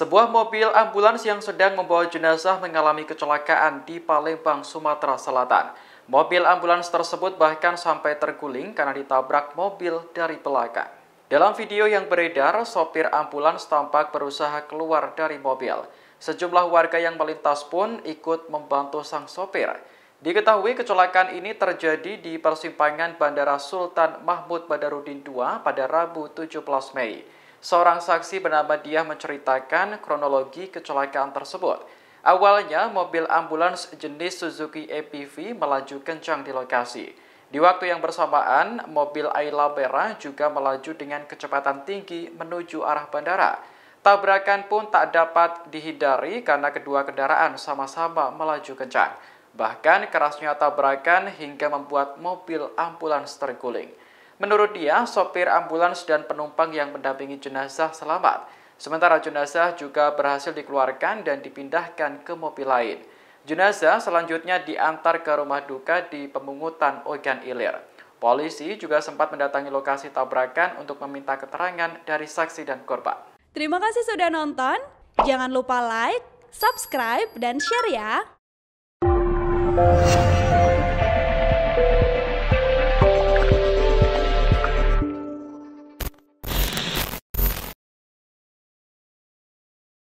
Sebuah mobil ambulans yang sedang membawa jenazah mengalami kecelakaan di Palembang, Sumatera Selatan. Mobil ambulans tersebut bahkan sampai terguling karena ditabrak mobil dari belakang. Dalam video yang beredar, sopir ambulans tampak berusaha keluar dari mobil. Sejumlah warga yang melintas pun ikut membantu sang sopir. Diketahui kecelakaan ini terjadi di persimpangan Bandara Sultan Mahmud Badarudin II pada Rabu 17 Mei. Seorang saksi bernama Dia menceritakan kronologi kecelakaan tersebut. Awalnya, mobil ambulans jenis Suzuki APV melaju kencang di lokasi. Di waktu yang bersamaan, mobil Ayla Berah juga melaju dengan kecepatan tinggi menuju arah bandara. Tabrakan pun tak dapat dihindari karena kedua kendaraan sama-sama melaju kencang. Bahkan kerasnya tabrakan hingga membuat mobil ambulans terguling. Menurut dia, sopir ambulans dan penumpang yang mendampingi jenazah selamat. Sementara jenazah juga berhasil dikeluarkan dan dipindahkan ke mobil lain. Jenazah selanjutnya diantar ke rumah duka di pemungutan organ Ilir. Polisi juga sempat mendatangi lokasi tabrakan untuk meminta keterangan dari saksi dan korban. Terima kasih sudah nonton. Jangan lupa like, subscribe, dan share ya.